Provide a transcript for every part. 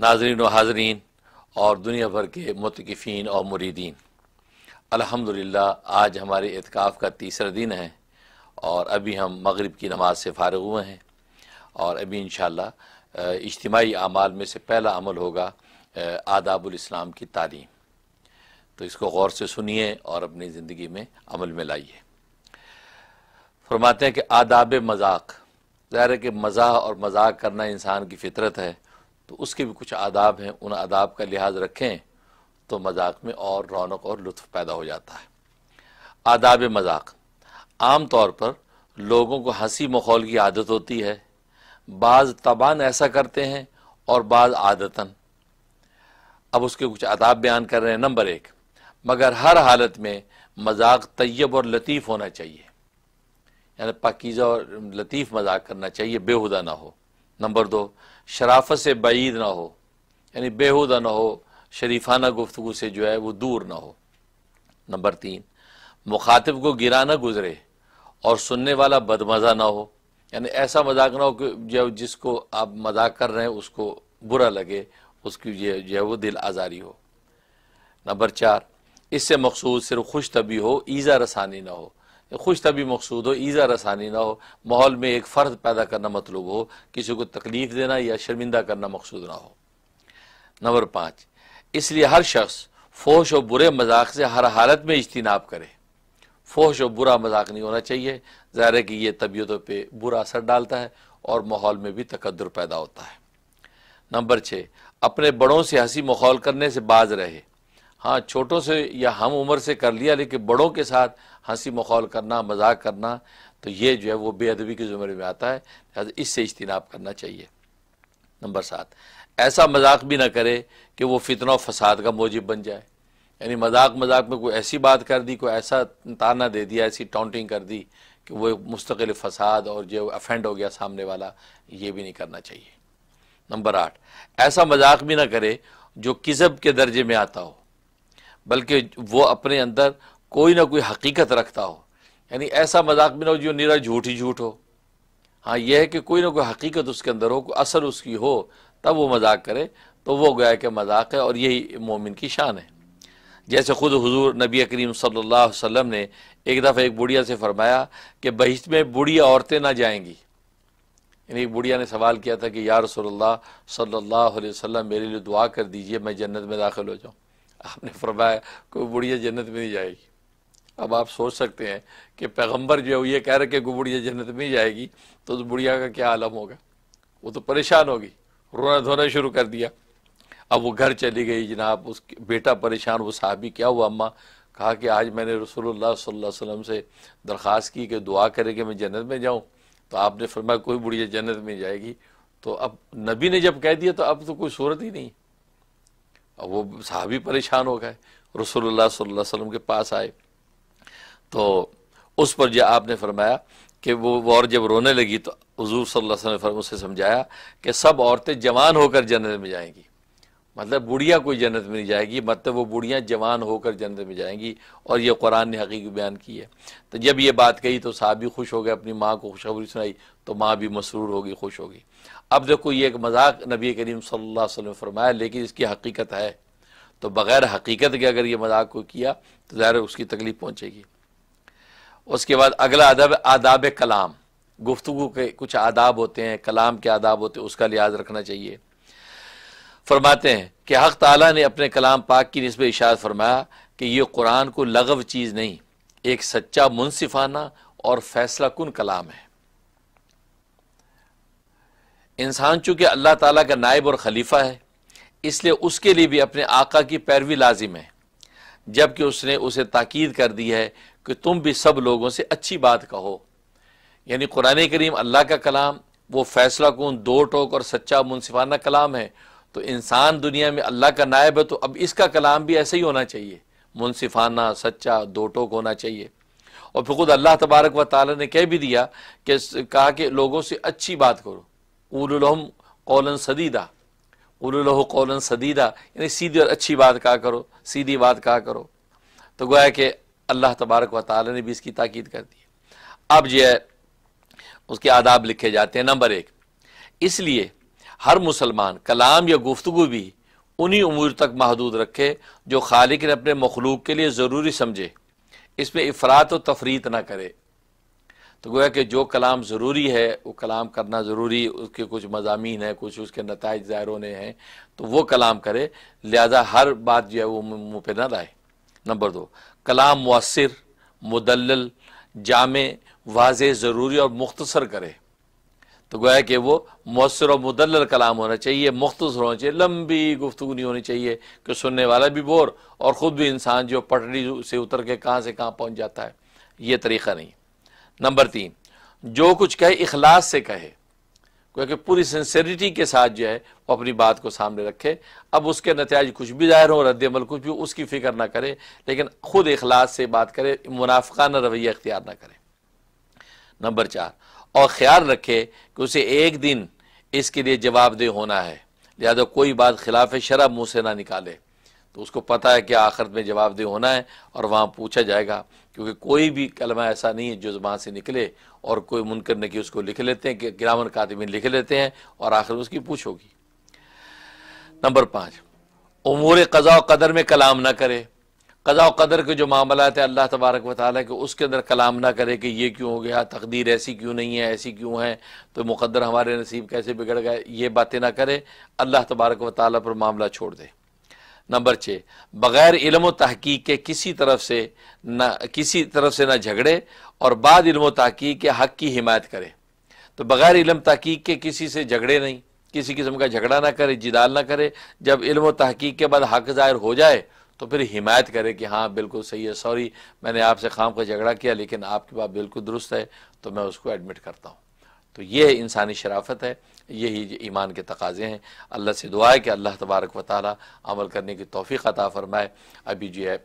नाजरीन हाजरीन और दुनिया भर के मतकफ़ी और मुरीदीन अल्हम्दुलिल्लाह आज हमारे एतकाफ़ का तीसरा दिन है और अभी हम मगरिब की नमाज से फारग हुए हैं और अभी इन इज्तमाही अमाल में से पहला अमल होगा आदाबलाम की तालीम तो इसको गौर से सुनिए और अपनी ज़िंदगी में अमल में लाइए फरमाते हैं कि आदाब मजाक ज़ाहिर है कि मजाक और मजाक करना इंसान की फितरत है तो उसके भी कुछ आदाब हैं उन आदाब का लिहाज रखें तो मजाक में और रौनक और लुत्फ पैदा हो जाता है आदाब मजाक आम तौर पर लोगों को हंसी माहौल की आदत होती है बाज़ तबान ऐसा करते हैं और बाज़ आदतन अब उसके कुछ आदाब बयान कर रहे हैं नंबर एक मगर हर हालत में मजाक तैयब और लतीफ़ होना चाहिए यानी पाकिज़ा और लतीफ़ मजाक करना चाहिए बेहुदा ना हो नंबर दो शराफत से बईद ना हो यानी बेहूदा ना हो शरीफाना गुफ्तु से जो है वो दूर ना हो नंबर तीन मुखातिब को गिरा ना गुजरे और सुनने वाला बदमज़ा ना हो यानी ऐसा मजाक ना हो कि जो जिसको आप मजाक कर रहे हैं उसको बुरा लगे उसकी जो जो है वो दिल आज़ारी हो नंबर चार इससे मखसूस सिर्फ खुश तभी हो ईज़ा रसानी ना हो खुश तभी मकसूद हो ईज़ा रसानी ना हो माहौल में एक फ़र्द पैदा करना मतलूब हो किसी को तकलीफ़ देना या शर्मिंदा करना मकसूद ना हो नंबर पाँच इसलिए हर शख्स फोश और बुरे मजाक से हर हालत में इज्तनाब करे फोश और बुरा मजाक नहीं होना चाहिए ज़ाहिर है कि यह तबीयतों पर बुरा असर डालता है और माहौल में भी तकदर पैदा होता है नंबर छः अपने बड़ों से हंसी मखौल करने से बाज रहे हाँ छोटों से या हम उम्र से कर लिया लेकिन बड़ों के साथ हंसी मखौल करना मजाक करना तो ये जो है वो बेअदबी के ज़ुमरे में आता है लिहाजा इससे इज्तनाब करना चाहिए नंबर सात ऐसा मजाक भी ना करे कि वो फितना और फसाद का मौजिब बन जाए यानी मजाक मजाक में कोई ऐसी बात कर दी कोई ऐसा ताना दे दिया ऐसी टाउटिंग कर दी कि वो मुस्तकिल फसाद और जो अफेंड हो गया सामने वाला ये भी नहीं करना चाहिए नंबर आठ ऐसा मजाक भी ना करे जो किज़ब के दर्जे में आता हो बल्कि वो अपने अंदर कोई ना कोई हकीकत रखता हो यानी ऐसा मजाक भी ना हो जो निरा झूठ ही झूठ हो हाँ यह है कि कोई ना कोई हकीकत उसके अंदर हो कोई असर उसकी हो तब वो मजाक करे तो वो गया कि मजाक है और यही मोमिन की शान है जैसे ख़ुद हुजूर नबी करीम सल्लल्लाहु अलैहि वसल्लम ने एक दफ़ा एक बुढ़िया से फरमाया कि बहिश्त में बुढ़िया औरतें ना जाएंगी यानी एक बुढ़िया ने सवाल किया था कि यार रसोल्ला सल्ला वसम मेरे लिए दुआ कर दीजिए मैं जन्नत में दाखिल हो जाऊँ आपने फरमाया कोई बुढ़िया जन्नत में नहीं जाएगी अब आप सोच सकते हैं कि पैगंबर जो है वो ये कह रहे कि बुढ़िया जन्नत में जाएगी तो उस बुढ़िया का क्या आलम होगा वो तो परेशान होगी रोना धोना शुरू कर दिया अब वो घर चली गई जनाब उस बेटा परेशान वो साहबी क्या हुआ अम्मा कहा कि आज मैंने रसोल्ला वसम से दरख्वास्त की कि दुआ करे कि मैं जन्नत में जाऊँ तो आपने फरमाया कोई बुढ़िया जन्नत में जाएगी तो अब नबी ने जब कह दिया तो अब तो कोई सूरत ही नहीं अब वो साहबी परेशान हो गए रसोल्ला वसलम के पास आए तो उस पर जो आपने फरमाया कि वो और जब रोने लगी तो हजूर सल्ला अलैहि समझाया कि सब औरतें जवान होकर जन्नत में जाएंगी मतलब बुढ़िया कोई जन्नत में नहीं जाएगी मतलब वो बुढ़िया जवान होकर जन्नत में जाएंगी और ये कुरान ने हकीक बयान की है तो जब ये बात कही तो साहब भी खुश हो गए अपनी माँ को खुशखबरी सुनाई तो माँ भी मसरूर होगी खुश होगी अब देखो ये एक मजाक नबी करीम सल्लल्लाहु अलैहि वसल्लम फरमाया लेकिन इसकी हकीकत है तो बग़ैर हकीकत के अगर ये मजाक को किया तो ज़ाहिर उसकी तकलीफ़ पहुँचेगी उसके बाद अगला अदब आदाब कलाम गुफ्तु के कुछ आदाब होते हैं कलाम के आदाब होते हैं उसका लिहाज रखना चाहिए फरमाते हैं कि हक़ तला ने अपने कलाम पाक की नस्ब इशात फरमाया कि यह कुरान को लगव चीज़ नहीं एक सच्चा मुनसिफाना और फैसला कन कलाम है इंसान चूंकि अल्लाह तला का नायब और खलीफा है इसलिए उसके लिए भी अपने आका की पैरवी लाजिम है जबकि उसने उसे ताकीद कर दी है कि तुम भी सब लोगों से अच्छी बात कहो यानी कुरान करीम अल्लाह का कलाम वो फैसला कौन दो टोक और सच्चा मुनसिफाना कलाम है तो इंसान दुनिया में अल्लाह का नायब है तो अब इसका कलाम भी ऐसे ही होना चाहिए मुनसिफाना सच्चा दो टोक होना चाहिए और फिर खुद अल्लाह तबारक व ताल ने कह भी दिया कि कहा कि लोगों से अच्छी बात करो उलहम कौलन सदीदा उलह कौलन सदीदा यानी सीधी और अच्छी बात कहा करो सीधी बात कहा करो तो गोया कि अल्लाह तबारक व ताली ने भी इसकी ताकीद कर दी अब जो है उसके आदाब लिखे जाते हैं नंबर एक इसलिए हर मुसलमान कलाम या गुफ्तु भी उन्हीं उमूर तक महदूद रखे जो खालिक ने अपने मखलूक के लिए ज़रूरी समझे इसमें अफरात व तफरीत ना करे तो गोया कि जो कलाम ज़रूरी है वो कलाम करना ज़रूरी उसके कुछ मजामी हैं कुछ उसके नतज ज़ाहिर होने हैं तो वो कलाम करे लिहाजा हर बात जो है वो मुँह पर ना लाए नंबर दो कलाम मुसर मुदल जाम वाज ज़रूरी और मुख्तसर करे तो गोया कि वो मौसर और मुदल कलाम होना चाहिए मुख्तर होना चाहिए लंबी गुफ्तु नहीं होनी चाहिए कि सुनने वाला भी बोर और ख़ुद भी इंसान जो पटरी से उतर के कहाँ से कहाँ पहुँच जाता है ये तरीक़ा नहीं नंबर तीन जो कुछ कहे अखलास से कहे क्योंकि पूरी सिंसेरिटी के साथ जो है वो अपनी बात को सामने रखे अब उसके नतज कुछ भी ज़ाहिर हो रद्दमल कुछ भी उसकी फ़िक्र ना करें लेकिन ख़ुद अखलास से बात करें मुनाफ़ाना रवैया अख्तियार ना करें नंबर चार और ख्याल रखे कि उसे एक दिन इसके लिए जवाबदेह होना है लिहाजा कोई बात खिलाफ शराब मुँह से ना निकाले तो उसको पता है कि आखिरत में जवाबदेह होना है और वहां पूछा जाएगा क्योंकि कोई भी कलमा ऐसा नहीं है जो ज़बान से निकले और कोई मुनकर नहीं कि उसको लिख लेते हैं कि ग्रामन कातिबिन लिख लेते हैं और आखिर उसकी पूछ होगी नंबर पाँच उमूर कज़ा कदर में कलाम ना करे कज़ा कदर के जो मामला थे अल्लाह तबारक वाली के उसके अंदर कलाम ना करे कि ये क्यों हो गया तकदीर ऐसी क्यों नहीं है ऐसी क्यों है तो मुकदर हमारे नसीब कैसे बिगड़ गए ये बातें ना करे अल्लाह तबारक वाली पर मामला छोड़ दे नंबर छः बग़ैर इल्म तहकीक के किसी तरफ से ना किसी तरफ से ना झगड़े और बाद इल्म तहकीक के हक़ की हिमायत करे तो बग़ैर इल्म तहकीक के किसी से झगड़े नहीं किसी किस्म का झगड़ा ना करे जिदाल ना करे जब इल्म तहकीक के बाद हक़ ज़ाहिर हो जाए तो फिर हिमायत करे कि हाँ बिल्कुल सही है सॉरी मैंने आपसे खाम का झगड़ा किया लेकिन आपकी बात बिल्कुल दुरुस्त है तो मैं उसको एडमिट करता हूँ तो ये इंसानी शराफत है यही ईमान के तकाजे हैं अल्लाह से दुआ है कि अल्लाह तबारक वाली अमल करने की तोफ़ी अता फ़रमाए अभी जो है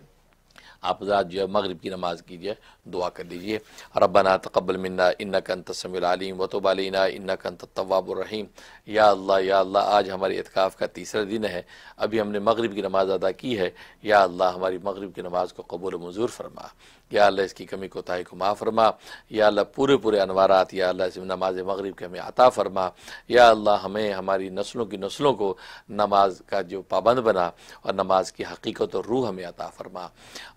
आप ज़रा जो है मगरब की नमाज कीजिए दुआ कर लीजिए रबाना तकबल मन्ना इन्ना कन तसमीम वतबालना इन्ना कन तवाबरिम या अल्लाह या अल्लाह आज हमारे इतकाफ़ का तीसरा दिन है अभी हमने मगरब की नमाज़ अदा की है या अल्लाह हमारी मगरब की नमाज को कबूल मंजूर फरमा या अल्लाह इसकी कमी कोताही को माँ फरमा या अल्लाह पूरे पूरे अनवारात या अल्लाह इसमें नमाज मगरब के हमें अता फरमा या अल्लाह हमें हमारी नस्लों की नस्लों को नमाज का जो पाबंद बना और नमाज की हकीकत और रूह हमें अता फरमा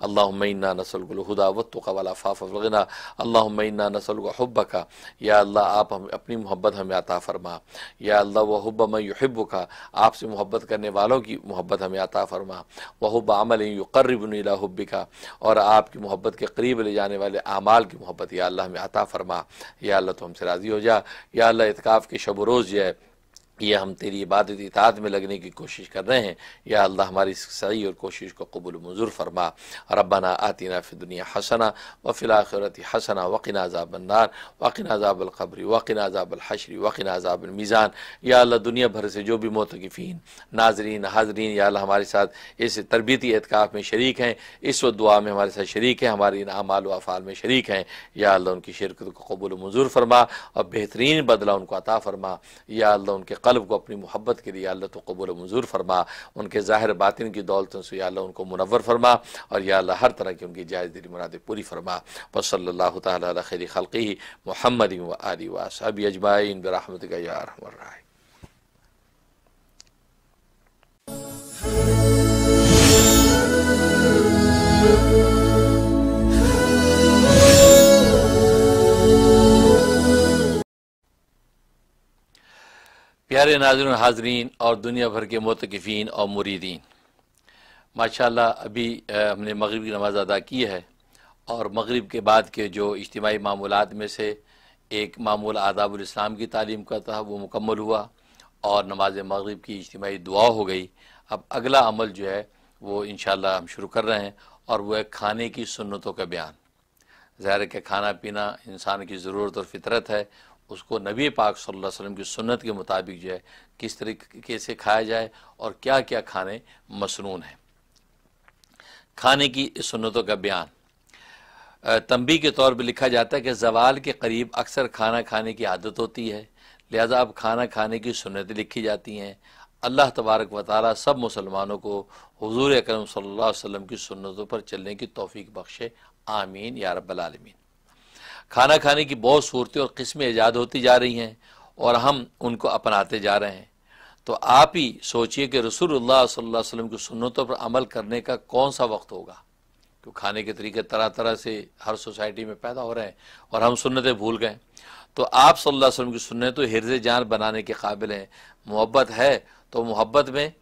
अल्लाह अल्लाहुम्मा नसलगुल हुदा व तो वाला फ़ाफ़लगना अल्लाहुम्मा नसलग हब्ब का या अल्लाह आप हम अपनी मोहब्बत हमें आता फ़रमा या अल्लाह व हब्ब महब का आपसे मोहब्बत करने वालों की मोहब्बत हमें आता फ़रमा वहब अमल युकर्रबनला हब्ब का और आपकी मोहब्बत के करीब ले जाने वाले अमाल की मोहब्बत या अल्लाह हमें आता फ़रमा या अल्लाह तो हमसे राज़ी हो जा या अल्लाह इतकाफ़ के शब रोज़ जो है ये हम तेरी इबादत इतात में लगने की कोशिश कर रहे हैं या अल्लाह हमारी सही और कोशिश को कबूल मंजूर फरमा आतीना फ़िर दुनिया हसना व फिलाखरत हसना वकिन अजाबन्नार वकिन अजाबलखबरी वकिन अजाबलहशरी वकिन अजाबलमीज़ान या अल्लाह दुनिया भर से जो भी मोतकफ़ीन नाजरीन हाजरीन या अल्लाह हमारे साथ इस तरबती एतकाफ़ में शरीक हैं इस व दुआ में हमारे साथ शरीक हैं हमारे इन अमाल वाफ़ाल में शरीक हैं या अल्लाह उनकी शिरकत को कबूल मंजूर फरमा और बेहतरीन बदला उनको अता फरमा या अल्लाह उनके कल्ब को अपनी मोहब्बत के लिए अल्लाह तो कबूल मंजूर फरमा उनके ज़ाहिर बातिन की दौलतों से अल्लाह उनको मुनवर फरमा और या अल्लाह हर तरह की उनकी जायज़ दिली मुरादें पूरी फरमा वसल्ला तैर खलकी महमद आली वासब अजमाइन बरहमत का Oh, oh, oh. प्यारे नाजर हाजरीन और दुनिया भर के मतकफ़ीन और मुरीदीन माशा अभी हमने मगरब की नमाज़ अदा की है और मगरब के बाद के जो इज्तमाही मामूलत में से एक मामूल आदाबुलस्लाम की तालीम का था वो मुकम्मल हुआ और नमाज मगरब की इज्तमाही दुआ हो गई अब अगला अमल जो है वो इन हम शुरू कर रहे हैं और वह है खाने की सुनतों का बयान ज़ाहिर के खाना पीना इंसान की ज़रूरत और फितरत है उसको नबी पाक सल्लल्लाहु अलैहि वसल्लम की सुन्नत के मुताबिक जो है किस तरीके से खाया जाए और क्या क्या खाने मसनून हैं खाने की सुन्नतों का बयान तंबी के तौर पर लिखा जाता है कि जवाल के करीब अक्सर खाना खाने की आदत होती है लिहाजा अब खाना खाने की सुन्नत लिखी जाती हैं अल्लाह तबारक व सब मुसलमानों को हजूर करम सल्ला वसम की सुन्नतों पर चलने की तोफ़ी बख्शे आमीन या आलमीन खाना खाने की बहुत सूरतें और किस्में ईजाद होती जा रही हैं और हम उनको अपनाते जा रहे हैं तो आप ही सोचिए कि रसूलुल्लाह सल्लल्लाहु अलैहि वसल्लम की सुन्नतों पर अमल करने का कौन सा वक्त होगा क्यों खाने के तरीके तरह तरह से हर सोसाइटी में पैदा हो रहे हैं और हम सुन्नतें भूल गए तो आप सल्लल्लाहु अलैहि वसल्लम की सुन्नत तो हिरज जान बनाने के काबिल हैं मोहब्बत है तो मोहब्बत में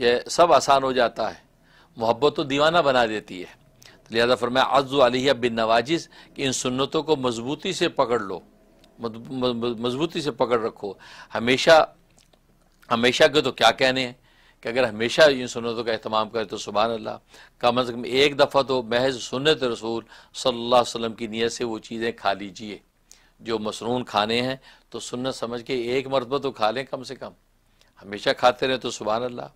यह सब आसान हो जाता है मोहब्बत तो दीवाना बना देती है लिहाजा फरमाया अज़ अलिया बिन नवाजिस कि इन सुन्नतों को मजबूती से पकड़ लो मजबूती से पकड़ रखो हमेशा हमेशा के तो क्या कहने हैं कि अगर हमेशा इन सुनतों का अहतमाम करें तो सुबह अल्लाह कम अज़ कम एक दफ़ा तो महज सुनत रसूल सल्ला वसलम की नीयत से वो चीज़ें खा लीजिए जो मसनून खाने हैं तो सुन्नत समझ के एक मरतबा तो खा लें कम से कम हमेशा खाते रहें तो सुबह अल्लाह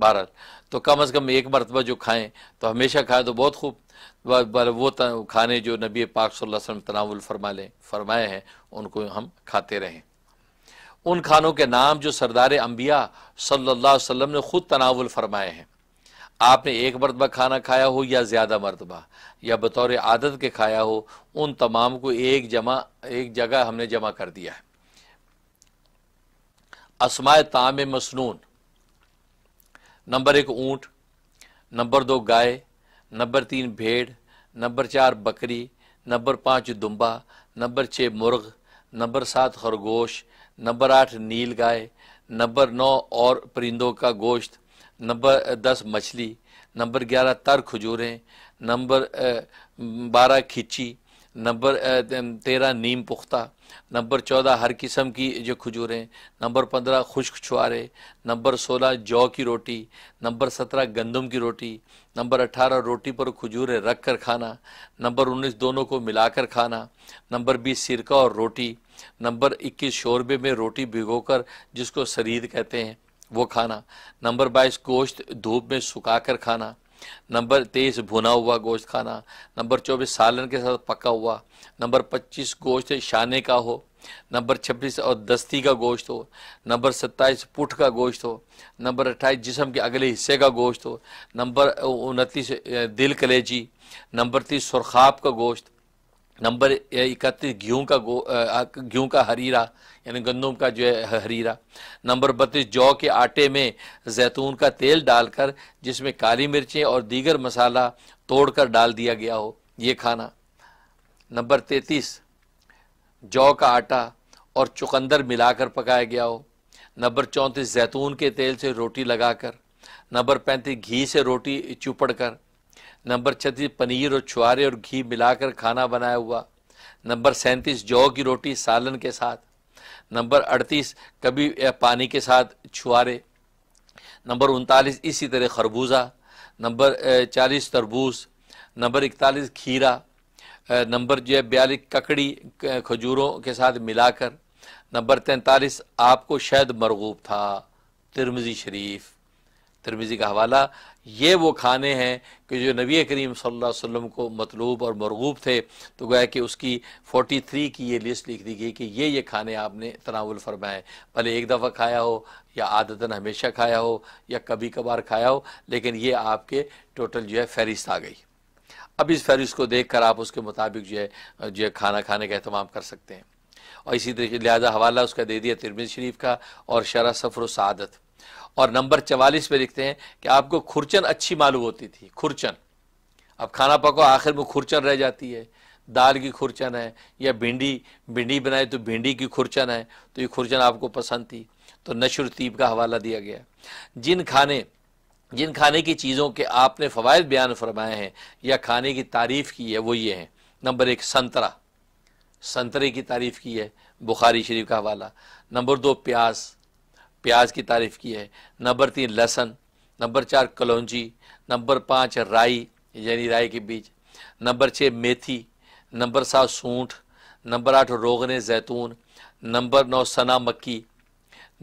भारत तो कम अज़ कम एक मरतबा जो खाएँ तो हमेशा खाएँ तो बहुत खूब वो खाने जो नबी पाक सल्लल्लाहु अलैहि वसल्लम तनावल फरमा लें फरमाए हैं उनको हम खाते रहें उन खानों के नाम जो सरदार अम्बिया सल्ला वसम ने ख़ुद तनावल फरमाए हैं आपने एक मरतबा खाना खाया हो या ज़्यादा मरतबा या बतौर आदत के खाया हो उन तमाम को एक जमा एक जगह हमने जमा कर दिया है असमाय ताम मसनून नंबर एक ऊँट नंबर दो गाय नंबर तीन भेड़ नंबर चार बकरी नंबर पाँच दुम्बा नंबर छः मुर्ग नंबर सात खरगोश नंबर आठ नील गाय नंबर नौ और परिंदों का गोश्त नंबर दस मछली नंबर ग्यारह तर खजूरें नंबर बारह खिची नंबर तेरह नीम पुख्ता नंबर चौदह हर किस्म की जो खजूरें नंबर पंद्रह खुश्क छुआरे नंबर सोलह जौ की रोटी नंबर सत्रह गंदम की रोटी नंबर अठारह रोटी पर खजूरें रख कर खाना नंबर उन्नीस दोनों को मिलाकर खाना नंबर बीस सिरका और रोटी नंबर इक्कीस शोरबे में रोटी भिगोकर जिसको शरीद कहते हैं वो खाना नंबर बाईस गोश्त धूप में सुखा कर खाना नंबर तेईस भुना हुआ गोश्त खाना नंबर चौबीस सालन के साथ पका हुआ नंबर पच्चीस गोश्त शाने का हो नंबर छब्बीस और दस्ती का गोश्त हो नंबर सत्ताईस पुठ का गोश्त हो नंबर अट्ठाईस जिसम के अगले हिस्से का गोश्त हो नंबर उनतीस दिल कलेजी नंबर तीस सुरखाब का गोश्त नंबर इकतीस गेहूँ का गेहूँ का हरीरा यानी गंदम का जो है हरीरा नंबर बत्तीस जौ के आटे में जैतून का तेल डालकर जिसमें काली मिर्चें और दीगर मसाला तोड़कर डाल दिया गया हो ये खाना नंबर तैतीस जौ का आटा और चुकंदर मिलाकर पकाया गया हो नंबर चौंतीस जैतून के तेल से रोटी लगाकर नंबर पैंतीस घी से रोटी चुपड़ कर नंबर छत्तीस पनीर और छुआरे और घी मिलाकर खाना बनाया हुआ नंबर सैंतीस जौ की रोटी सालन के साथ नंबर अड़तीस कभी पानी के साथ छुआरे नंबर उनतालीस इसी तरह खरबूजा नंबर चालीस तरबूज नंबर इकतालीस खीरा नंबर जो है बयालीस ककड़ी खजूरों के साथ मिलाकर नंबर तैंतालीस आपको शायद मरगूब था तिरमजी शरीफ़ तिरमिजी का हवाला ये वो खाने हैं कि जो नबी करीम सल्लल्लाहु अलैहि वसल्लम को मतलूब और मरगूब थे तो गोया कि उसकी 43 की ये लिस्ट लिख दी गई कि ये ये खाने आपने तनावल फरमाए भले एक दफ़ा खाया हो या आदतन हमेशा खाया हो या कभी कभार खाया हो लेकिन ये आपके टोटल जो है फहरिस्त आ गई अब इस फहरिस्त को देख कर आप उसके मुताबिक जो है जो है खाना खाने का अहतमाम कर सकते हैं और इसी तरीके लिहाजा हवाला उसका दे दिया तिरमिज शरीफ का और शरा सफ़र सादत और नंबर चवालीस पे लिखते हैं कि आपको खुरचन अच्छी मालूम होती थी खुरचन अब खाना पको आखिर में खुरचन रह जाती है दाल की खुरचन है या भिंडी भिंडी बनाए तो भिंडी की खुरचन है तो ये खुरचन आपको पसंद थी तो नशर तीब का हवाला दिया गया जिन खाने जिन खाने की चीज़ों के आपने फ़वाद बयान फरमाए हैं या खाने की तारीफ़ की है वो ये हैं नंबर एक संतरा संतरे की तारीफ़ की है बुखारी शरीफ का हवाला नंबर दो प्याज प्याज की तारीफ़ की है नंबर तीन लहसन नंबर चार कलौजी नंबर पाँच राई यानी राई के बीज नंबर छः मेथी नंबर सात सूंठ नंबर आठ रोगने जैतून नंबर नौ सना मक्की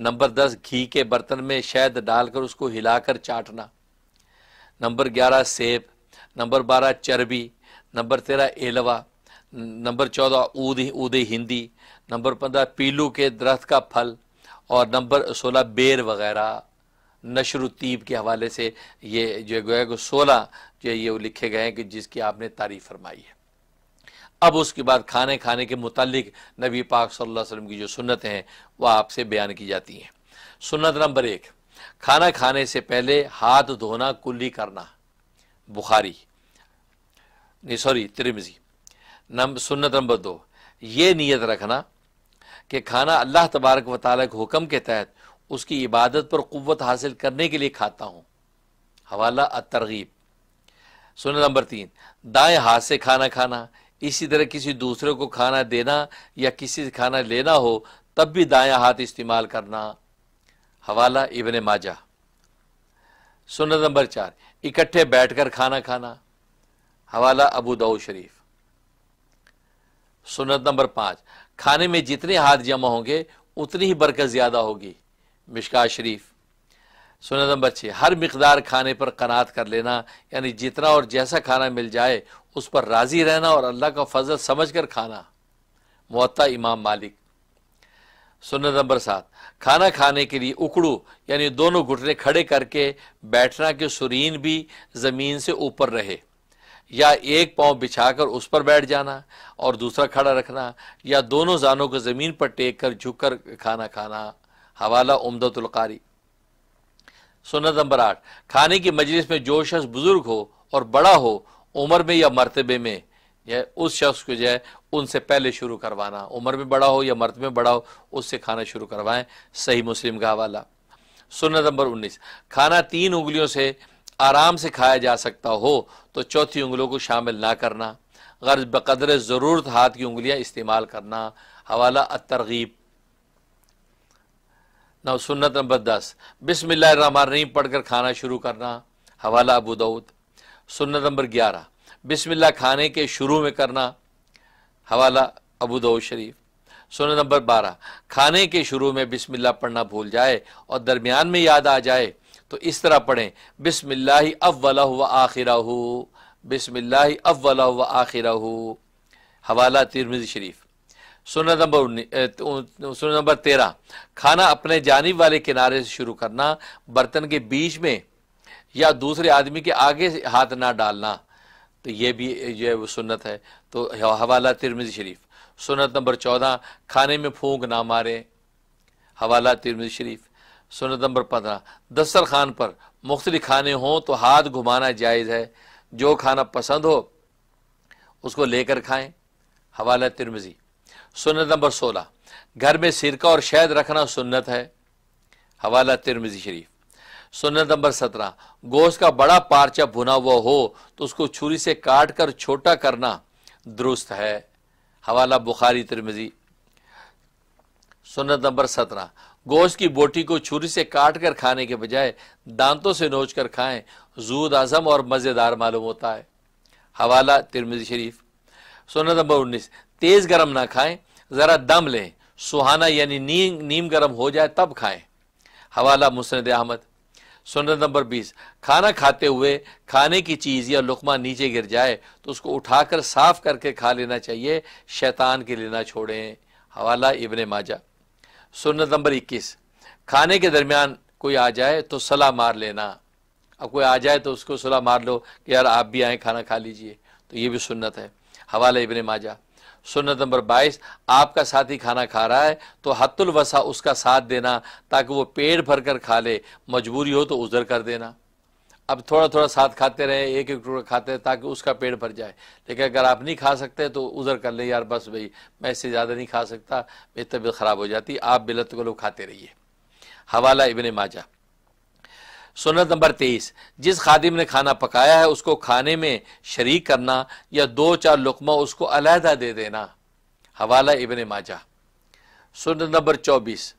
नंबर दस घी के बर्तन में शहद डालकर उसको हिलाकर चाटना नंबर ग्यारह सेब नंबर बारह चर्बी नंबर तेरह एलवा नंबर चौदह ऊद ऊदे हिंदी नंबर पंद्रह पीलू के दरख्त का फल और नंबर सोलह बेर वगैरह नशर तीब के हवाले से ये जो गोया सोलह जो है ये वो लिखे गए हैं कि जिसकी आपने तारीफ फरमाई है अब उसके बाद खाने खाने के मुतलिक नबी पाक सल्लल्लाहु अलैहि वसल्लम की जो सुन्नतें हैं वह आपसे बयान की जाती हैं सुन्नत नंबर एक खाना खाने से पहले हाथ धोना कुल्ली करना बुखारी नहीं सॉरी तिरमजी नम सुन्नत नंबर दो ये नीयत रखना कि खाना अल्लाह तबारक व ताली के हुक्म के तहत उसकी इबादत पर कुत हासिल करने के लिए खाता हूँ हवाला तरगीब सुन नंबर तीन दाएँ हाथ से खाना खाना इसी तरह किसी दूसरे को खाना देना या किसी से खाना लेना हो तब भी दाया हाथ इस्तेमाल करना हवाला इबन माजा सुन नंबर चार इकट्ठे बैठकर खाना खाना हवाला अबू दाऊ शरीफ सुनत नंबर पाँच खाने में जितने हाथ जमा होंगे उतनी ही बरकत ज़्यादा होगी मिशका शरीफ सुनत नंबर छः हर मकदार खाने पर कनात कर लेना यानी जितना और जैसा खाना मिल जाए उस पर राज़ी रहना और अल्लाह का फजल समझ कर खाना मुत्ता इमाम मालिक सुनत नंबर सात खाना खाने के लिए उकड़ू यानी दोनों घुटने खड़े करके बैठना के सुरीन भी ज़मीन से ऊपर रहे या एक पांव बिछाकर उस पर बैठ जाना और दूसरा खड़ा रखना या दोनों जानों को ज़मीन पर टेक कर झुक कर खाना खाना हवाला उमदतुल्कारी सुनत नंबर आठ खाने की मजलिस में जो शख्स बुज़ुर्ग हो और बड़ा हो उम्र में या मरतबे में या उस शख्स को जो है उनसे पहले शुरू करवाना उम्र में बड़ा हो या मरतबे में बड़ा हो उससे खाना शुरू करवाएं सही मुस्लिम का हवाला सुनत नंबर उन्नीस खाना तीन उंगलियों से आराम से खाया जा सकता हो तो चौथी उंगलों को शामिल ना करना गर्ज बकदर ज़रूरत हाथ की उंगलियां इस्तेमाल करना हवाला अतरगीब नव सुन्नत नंबर दस बिसमीम रहीम पढ़कर खाना शुरू करना हवाला अबू दाऊद सुन्नत नंबर ग्यारह बिसमिल्ला खाने के शुरू में करना हवाला अबू दाऊद शरीफ सुन्नत नंबर बारह खाने के शुरू में बिसमिल्ला पढ़ना भूल जाए और दरमियान में याद आ जाए तो इस तरह पढ़ें बिस्मिल्ला अव्वला हुआ आखिरा हो बिसमिल्ला अव्वला हुआ आखिरा हो हवाला तिरमिज शरीफ सुन नंबर सुन नंबर तेरह खाना अपने जानब वाले किनारे से शुरू करना बर्तन के बीच में या दूसरे आदमी के आगे हाथ ना डालना तो ये भी जो है वो सुन्नत है तो हवाला तिरमिज शरीफ सुनत नंबर चौदह खाने में फूंक ना मारे हवाला तिरमिज शरीफ सुनत नंबर पंद्रह दस्तर खान पर मुख्तलि खाने हों तो हाथ घुमाना जायज़ है जो खाना पसंद हो उसको लेकर खाएं हवाला तिरमजी सुनत नंबर सोलह घर में सिरका और शहद रखना सुन्नत है हवाला तिरमजी शरीफ सुन्नत नंबर सत्रह गोश्त का बड़ा पारचा भुना हुआ हो तो उसको छुरी से काट कर छोटा करना दुरुस्त है हवाला बुखारी तिरमजी सुन्नत नंबर सत्रह गोश्त की बोटी को छुरी से काट कर खाने के बजाय दांतों से नोच कर खाएं जूद आज़म और मज़ेदार मालूम होता है हवाला तिरमिज शरीफ सुनत नंबर उन्नीस तेज़ गर्म ना खाएं ज़रा दम लें सुहाना यानी नीम नीम गर्म हो जाए तब खाएं हवाला मुसनद अहमद सुनत नंबर बीस खाना खाते हुए खाने की चीज़ या लुकमा नीचे गिर जाए तो उसको उठाकर साफ करके खा लेना चाहिए शैतान के लिए ना छोड़ें हवाला इबन माजा सुनत नंबर इक्कीस खाने के दरमियान कोई आ जाए तो सलाह मार लेना अब कोई आ जाए तो उसको सलाह मार लो कि यार आप भी आए खाना खा लीजिए तो ये भी सुन्नत है हवाला इबन माजा सुन्नत नंबर बाईस आपका साथी खाना खा रहा है तो हतुलवसा उसका साथ देना ताकि वो पेट भर कर खा ले मजबूरी हो तो उजर कर देना अब थोड़ा थोड़ा साथ खाते रहे एक एक टुकड़ा खाते रहे ताकि उसका पेट भर जाए लेकिन अगर आप नहीं खा सकते तो उधर कर ले यार बस भाई मैं इससे ज़्यादा नहीं खा सकता मेरी तबीयत ख़राब हो जाती आप बिलत को लोग खाते रहिए हवाला इबन माजा सुनत नंबर तेईस जिस खादिम ने खाना पकाया है उसको खाने में शरीक करना या दो चार लुकमा उसको अलहदा दे देना हवाला इबन माजा सुनत नंबर चौबीस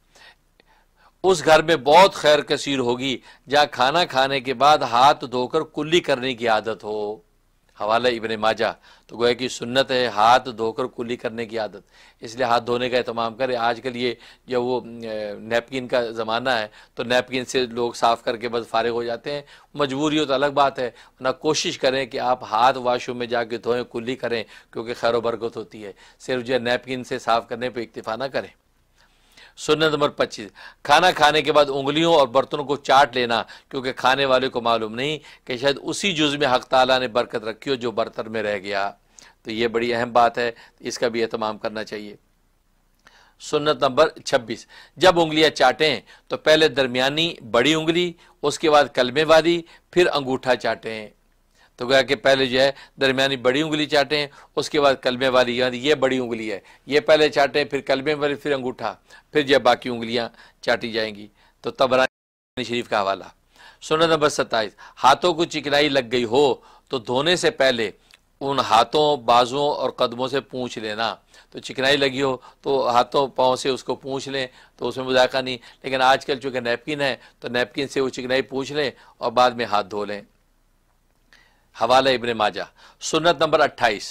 उस घर में बहुत खैर कसीर होगी जहाँ खाना खाने के बाद हाथ धोकर कुल्ली करने की आदत हो हवाला इबन माजा तो गोया की सुन्नत है हाथ धोकर कुल्ली करने की आदत इसलिए हाथ धोने का अहतमाम करें आजकल ये जब वो नैपकिन का ज़माना है तो नैपकिन से लोग साफ़ करके बस फारिग हो जाते हैं मजबूरी हो तो अलग बात है ना कोशिश करें कि आप हाथ वाशरूम में जाके धोएं कुल्ली करें क्योंकि खैर बरकत होती है सिर्फ जो है नैपकिन से साफ़ करने पर इक्तफ़ा ना करें सुन्नत नंबर पच्चीस खाना खाने के बाद उंगलियों और बर्तनों को चाट लेना क्योंकि खाने वाले को मालूम नहीं कि शायद उसी जुज़ में हक ताला ने बरकत रखी हो जो बर्तन में रह गया तो ये बड़ी अहम बात है इसका भी अहतमाम करना चाहिए सुन्नत नंबर 26 जब उंगलियां चाटें तो पहले दरमियानी बड़ी उंगली उसके बाद कलमे वाली फिर अंगूठा चाटें तो गया कि पहले जो है दरमियानी बड़ी उंगली चाटें उसके बाद कलमे वाली यानी ये बड़ी उंगली है ये पहले चाटें फिर कलमे वाली फिर अंगूठा फिर जो बाकी उंगलियाँ चाटी जाएंगी तो तबरानी शरीफ का हवाला सुनत नंबर सत्ताईस हाथों को चिकनाई लग गई हो तो धोने से पहले उन हाथों बाजुओं और कदमों से पूछ लेना तो चिकनाई लगी हो तो हाथों पाँव से उसको पूछ लें तो उसमें मुजाका नहीं लेकिन आजकल चूँकि नैपकिन है तो नैपकिन से वो चिकनाई पूछ लें और बाद में हाथ धो लें हवाला इबन माजा सुन्नत नंबर अट्ठाईस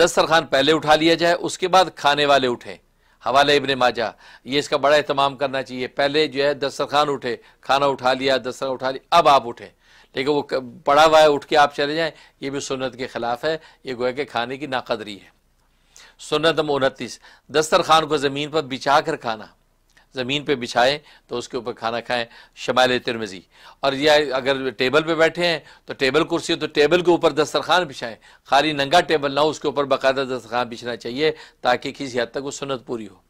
दस्तरखान पहले उठा लिया जाए उसके बाद खाने वाले उठें हवाला इबन माजा ये इसका बड़ा अहतमाम करना चाहिए पहले जो है दस्तरखान उठे खाना उठा लिया दस्तर उठा लिया अब आप उठें लेकिन वो पड़ा हुआ है उठ के आप चले जाएं ये भी सुन्नत के ख़िलाफ़ है ये गोया के खाने की नाकदरी है सुन्नत नंबर उनतीस दस्तरखान को ज़मीन पर बिछा कर खाना ज़मीन पे बिछाएं तो उसके ऊपर खाना खाएं शमाल तिरमजी और यह अगर टेबल पे बैठे हैं तो टेबल कुर्सी हो तो टेबल के ऊपर दस्तरखान बिछाएं खाली नंगा टेबल ना हो उसके ऊपर बाकायदा दस्तरखान बिछना चाहिए ताकि किसी हद तक वो सुनत पूरी हो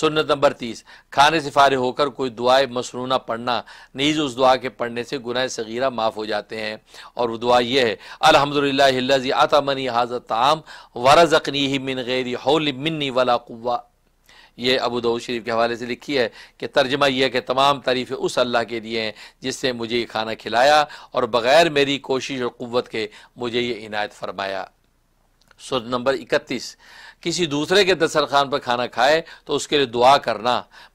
सुन्नत नंबर तीस खाने से फारे होकर कोई दुआ मसनूना पढ़ना नीज़ उस दुआ के पढ़ने से गुनाह सगीरा माफ़ हो जाते हैं और वो दुआ यह है अलहमदिल्लाजी मनी हाजत ताम वरज़नी ही मिन गैर मिन्नी वला ये अबू दाऊद शरीफ के हवाले से लिखी है कि तर्जमा यह कि तमाम तारीफ़ उस अल्लाह के लिए हैं जिसने मुझे ये खाना खिलाया और बग़ैर मेरी कोशिश और कुत के मुझे ये इनायत फरमाया सुर नंबर इकतीस किसी दूसरे के दस्तरखान पर खाना खाए तो उसके लिए दुआ करना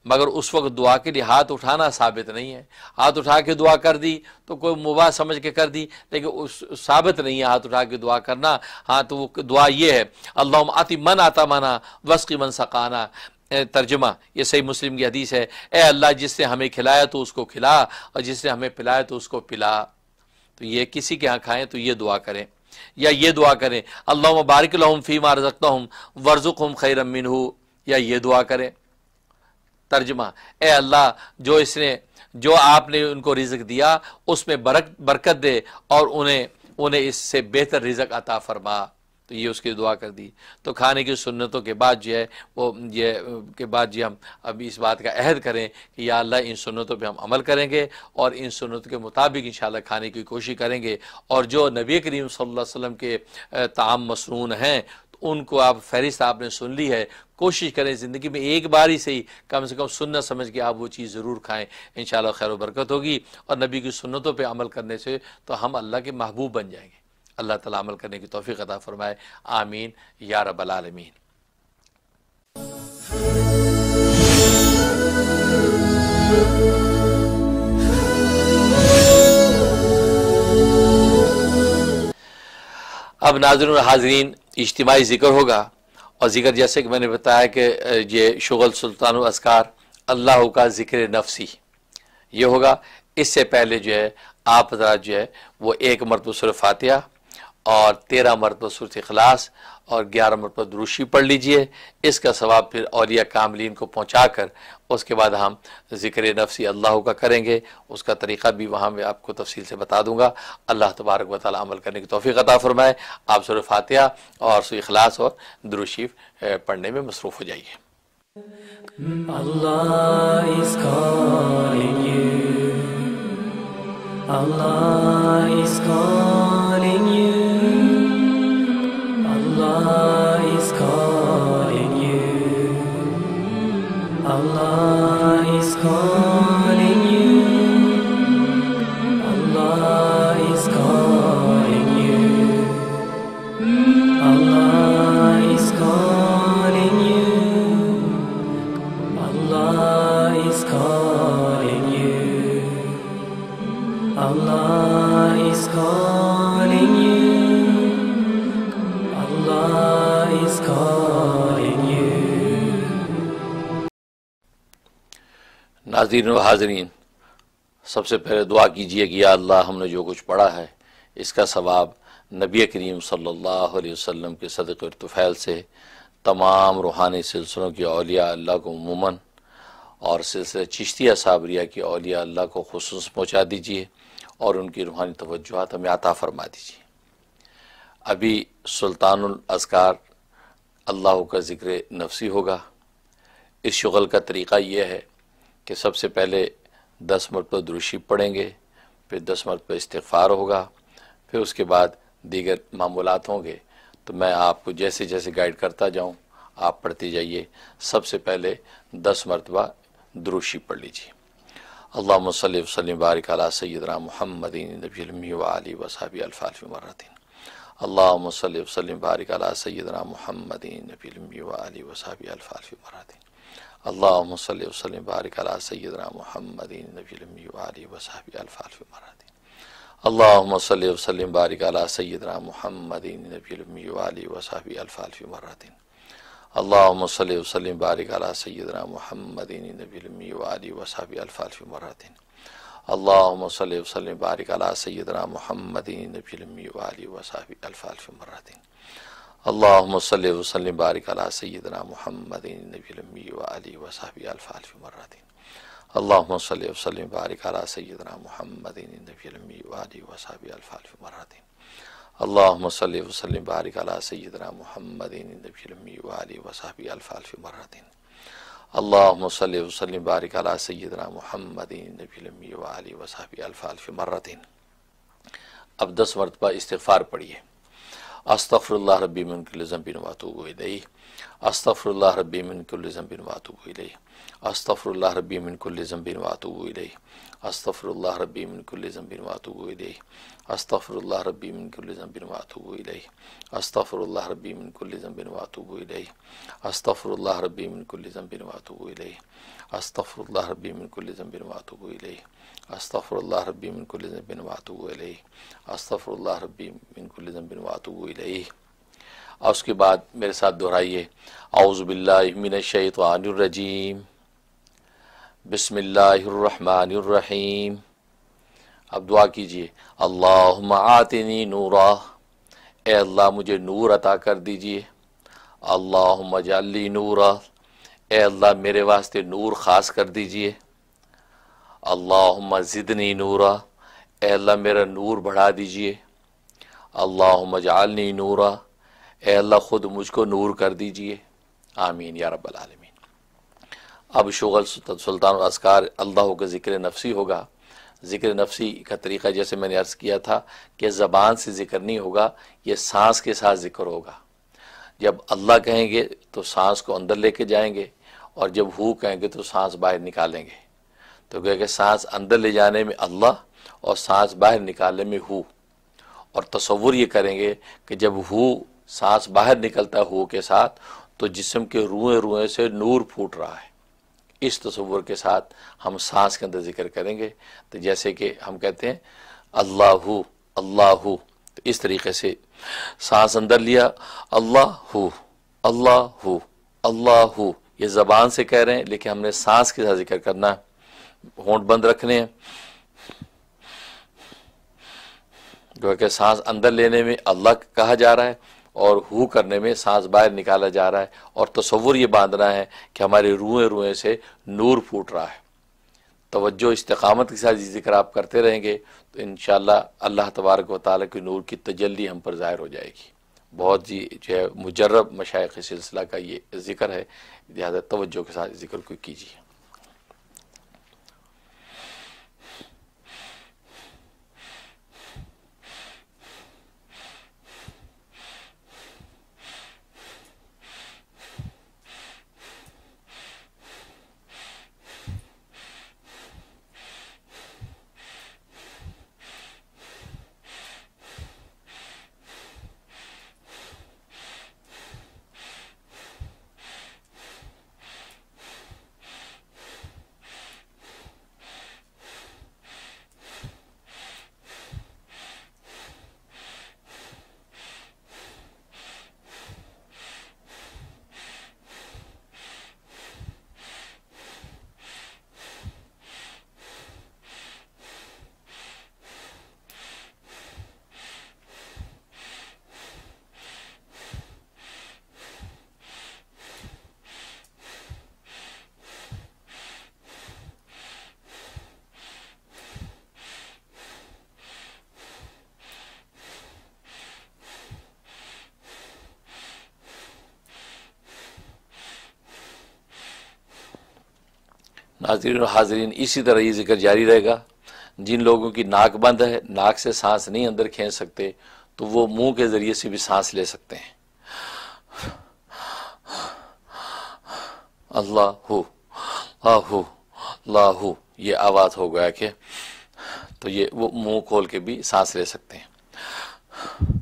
मगर उस वक्त दुआ के लिए हाथ उठाना साबित नहीं है हाथ उठा के दुआ कर दी तो कोई मुबा समझ के कर दी लेकिन उस साबित नहीं है हाथ उठा के दुआ करना हाँ तो वो दुआ ये है अल्लाह आती मन आता माना वस्की मन सकाना तर्जमा ये सही मुस्लिम की हदीस है ए अल्लाह जिसने हमें खिलाया तो उसको खिला और जिसने हमें पिलाया तो उसको पिला तो ये किसी के यहाँ खाएं तो ये दुआ करें या ये दुआ करें अल्लाह मुबारक लहम फ़ी मार रखता हूँ वर्जुक हम खैर या ये दुआ करें तर्जमा ए अल्लाह जो इसने जो आपने उनको रिजक दिया उसमें बरक बरकत दे और उन्हें उन्हें इससे बेहतर रिजक अता फरमा तो ये उसकी दुआ कर दी तो खाने की सुन्नतों के बाद जो है वो ये के बाद जो हम अब इस बात का अहद करें कि या अल्लाह इन सुन्नतों पे हम अमल करेंगे और इन सुन्नतों के मुताबिक इन खाने की कोशिश करेंगे और जो नबी करीम सल्लल्लाहु अलैहि वसल्लम के ताम मसरून हैं तो उनको आप फहरिस्त आपने सुन ली है कोशिश करें ज़िंदगी में एक बार ही सही कम से कम सुनना समझ के आप वो चीज़ ज़रूर खाएँ इन खैर बरकत होगी और नबी की सुन्नतों पर अमल करने से तो हम अल्लाह के महबूब बन जाएंगे अल्लाह ताला अमल करने की तोफ़ी अदा फरमाए आमीन या रबालमीन अब नाजर और हाजरीन इज्तमाही ज़िक्र होगा और ज़िक्र जैसे कि मैंने बताया कि ये शुगल सुल्तान असकार अल्लाह का ज़िक्र नफसी ये होगा इससे पहले जो है आप ज़रा जो है वो एक मरतब फातिहा और तेरह मरतबा सूरत अखलास और ग्यारह मरतबा दुरुशी पढ़ लीजिए इसका सवाब फिर औलिया कामलिन को पहुँचा कर उसके बाद हम ज़िक्र नफसी अल्लाह का करेंगे उसका तरीका भी वहाँ मैं आपको तफसील से बता दूँगा अल्लाह तबारक वाली अमल करने की तोफ़ी अता फ़रमाए आप सुर फातिहा और सु अखलास और दुरुशी पढ़ने में मसरूफ़ हो जाइए Allah is calling you. Allah is calling. Allah is calling you. Allah is calling. खातिन हाजरीन सबसे पहले दुआ कीजिए कि अल्लाह हमने जो कुछ पढ़ा है इसका सवाब नबी करीम सल्लल्लाहु अलैहि वसल्लम के सदक और तुफ़ैल से तमाम रूहानी सिलसिलों की अलिया अल्लाह को उमूमन और सिलसिले चिश्तिया साबरिया की अलिया अल्लाह को खसूस पहुँचा दीजिए और उनकी रूहानी तोज्जुहत हमें आता फरमा दीजिए अभी सुल्तानुल अजकार अल्लाह का ज़िक्र नफसी होगा इस शुगल का तरीक़ा यह है कि सबसे पहले दस मरतबा दुरुशी पढ़ेंगे फिर दस मरतबा इस्तफ़ार होगा फिर उसके बाद दीगर मामूलत होंगे तो मैं आपको जैसे जैसे गाइड करता जाऊँ आप पढ़ते जाइए सबसे पहले दस मरतबा दुरुशी पढ़ लीजिए अल्लाह वसलम बारिक अला सैदना महमद नबीमी वसाबी अल्फ़ाफ़ी मरतिन अल्लाह वसलम बारिक अला सैदना महमद नबीमी वसाबी अल्फ़ाफ़ी मरतिन अल्लाम वसलम बारक सैदना महमदीन नबी वसाहब अल्फ़ाफ़ मरादीन अल्लाम वसलम बारक सैदना महमदीन नबी वसाहब अल्फ़ाफ़ मरादीन अल्लाम वसलम बारक सैदना महमदीन नबी वसाहब अल्फ़ाफ़ मरादीन अल्लाम वसलम बारक सैदना महमदीन नबी वसाहब अल्फ़ाफ़ मरादीन अल्लाम वसल बारिक अला सैदना महमद नबी वली वसाबी अल्फ़ाफ़मर्रदीन अल्लाम वसलम बारिक अला सैदना महमद नबी वली वसाबी अल्फ़ाफ़मर्रदीन अल्लाम वसलम बारिक अला सैदना महमद नबी वली वसाबी अल्फ़ाफ़मर्रदीन अल्लाम वसलम बारिक अला सैदना महमद नबी वली वसाबी अल्फ़ाफ़मर्रदीन अब दस मरतबा इस्तफ़ार पढ़िए استغفرالله ربي من كل ذنب واتوب اليه استغفرالله ربي من كل ذنب واتوب اليه أستغفر الله ربي من كل ذنب وأتوب إليه أستغفر الله ربي من كل ذنب وأتوب إليه أستغفر الله ربي من كل ذنب وأتوب إليه أستغفر الله ربي من كل ذنب وأتوب إليه أستغفر الله ربي من كل ذنب وأتوب إليه أستغفر الله ربي من كل ذنب وأتوب إليه أستغفر الله ربي من كل ذنب وأتوب إليه أستغفر الله ربي من كل ذنب وأتوب إليه और उसके اعوذ मेरे من दोहराइए आउज़बिल्लिमिनशैतवानरजीम बसमीम अब दुआ कीजिए अल्लाह आतनी नूरा ए अल्लाह मुझे नूर अता कर दीजिए अल्लाह मजाली नूरा ए अल्लाह मेरे वास्ते नूर ख़ास कर दीजिए अल्लाह ज़िदनी नूरा ए अल्लाह मेरा नूर बढ़ा दीजिए अल्लाह मजालनी नूरा ए अल्लाह ख़ुद मुझको नूर कर दीजिए आमीन या रबालमी अब शुगल सुल्तान असकार अल्लाह का ज़िक्र नफसी होगा ज़िक्र नफसी का तरीक़ा जैसे मैंने अर्ज़ किया था कि ज़बान से ज़िक्र नहीं होगा ये सांस के साथ ज़िक्र होगा जब अल्लाह कहेंगे तो सांस को अंदर लेके जाएंगे और जब हु कहेंगे तो सांस बाहर निकालेंगे तो कहेंगे सांस अंदर ले जाने में अल्लाह और सांस बाहर निकालने में हु और तस्वुर ये करेंगे कि जब हु सांस बाहर निकलता है हु के साथ तो जिसम के रुएं रुएँ से नूर फूट रहा है इस तस्वुर के साथ हम सांस के अंदर जिक्र करेंगे तो जैसे कि हम कहते हैं अल्लाह अल्लाह तो इस तरीके से सांस अंदर लिया अल्लाह अल्लाह अल्लाह ये ज़बान से कह रहे हैं लेकिन हमने सांस के साथ जिक्र करना होंठ बंद रखने हैं जो है कि सांस अंदर लेने में अल्लाह कहा जा रहा है और हु करने में सांस बाहर निकाला जा रहा है और तस्वुर ये बांधना है कि हमारे रुएँ रुएँ से नूर फूट रहा है तवज्जो इस्तकामत के साथ जिक्र आप करते रहेंगे तो इन अल्लाह तबारक व ताली के नूर की तजल्ली हम पर ज़ाहिर हो जाएगी बहुत ही जो है मुजरब मशाइ सिलसिला का ये जिक्र है लिहाजा तवज्जो के साथ जिक्र को कीजिए नाजरीन और हाजरीन इसी तरह ये जिक्र जारी रहेगा जिन लोगों की नाक बंद है नाक से सांस नहीं अंदर खींच सकते तो वो मुंह के ज़रिए से भी सांस ले सकते हैं अल्लाह आहो लाहू ये आवाज़ हो गया कि तो ये वो मुंह खोल के भी सांस ले सकते हैं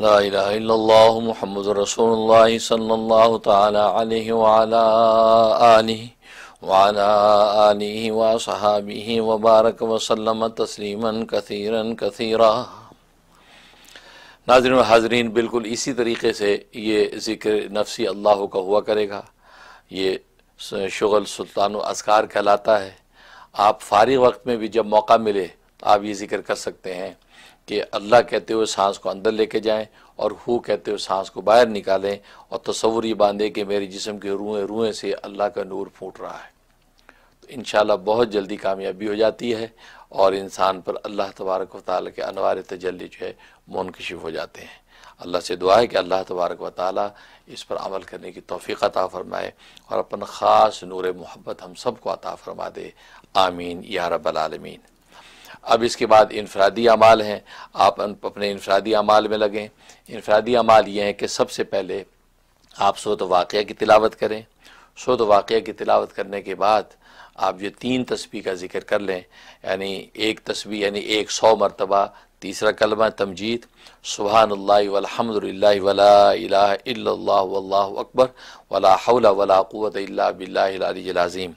लाह महमद रसूल सल्ला तली वसहाबी वबारक वसलम तस्लीमा कथीरा कथीरा नाजरन हाजरीन बिल्कुल इसी तरीके से ये ज़िक्र नफसी अल्लाह का हुआ करेगा ये शुगल सुल्तान असकार कहलाता है आप फारिग वक्त में भी जब मौका मिले तो आप ये ज़िक्र कर सकते हैं कि अल्लाह कहते हुए सांस को अंदर लेके जाएं और हु कहते हुए सांस को बाहर निकालें और तस्वुर ये बांधे कि मेरे जिसम के रुएँ रुएँ से अल्लाह का नूर फूट रहा है तो इन बहुत जल्दी कामयाबी हो जाती है और इंसान पर अल्लाह तबारक वाली के अनवार तजली जो है मुनकशिफ हो जाते हैं अल्लाह से दुआ है कि अल्लाह तबारक व ताली इस पर अमल करने की तोफ़ी अता फ़रमाए और अपन ख़ास नूर मोहब्बत हम सबको अता फ़रमा दे आमीन या रबालमीन अब इसके बाद इनफरादी अमाल हैं आप अपने इनफरादी अमाल में लगें इनफरादी अमाल ये हैं कि सबसे पहले आप सोत वाक़ की तिलावत करें सोत वाक़ की तिलावत करने के बाद आप ये तीन तस्वीर का जिक्र कर लें यानी एक तस्वीर यानी एक सौ मरतबा तीसरा कलमा तमजीद सुबहानल्लाहमदिल्ला वला अकबर वला हौला वला क़वत बिल्लाज़ीम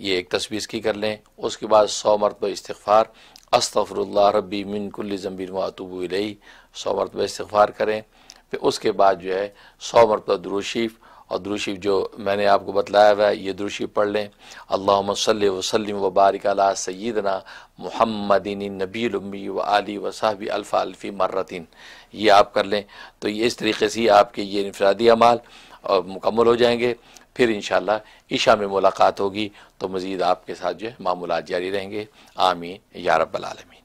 ये एक तस्वीर की कर लें उसके बाद सौ मरतब इस्तफ़ार अस्तफ़रल्ला रबी मिनकुल्ल ज़म्बिन वातुबई सौ मरतब इस्तफ़ार करें फिर उसके बाद जो है सौ मरतब दुरूशीफ़ और दुरूशीफ जो मैंने आपको बतलाया हुआ है ये दुरूशीफ पढ़ लें अल्लाम वसलम वबारक सदना सैदना महमदिन नबीलमी व आली वसाहबी अल्फ़ा अल्फ़ी मर्रतिन ये आप कर लें तो ये इस तरीके से आपके ये इनफरादी अमाल और मुकम्मल हो जाएंगे फिर इन ईशा में मुलाकात होगी तो मज़ीद आपके साथ जो है मामूलत जारी रहेंगे आमीन या आलमी